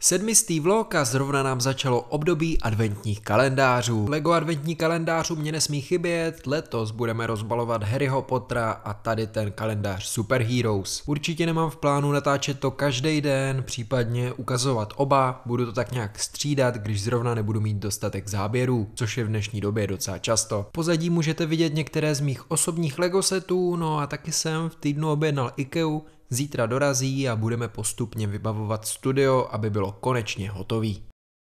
Sedmistý vlog a zrovna nám začalo období adventních kalendářů. Lego adventní kalendářů mě nesmí chybět, letos budeme rozbalovat Harryho Pottera a tady ten kalendář Super Heroes. Určitě nemám v plánu natáčet to každý den, případně ukazovat oba, budu to tak nějak střídat, když zrovna nebudu mít dostatek záběrů, což je v dnešní době docela často. Pozadí můžete vidět některé z mých osobních Lego setů, no a taky jsem v týdnu objednal IKEA Zítra dorazí a budeme postupně vybavovat studio, aby bylo konečně hotový.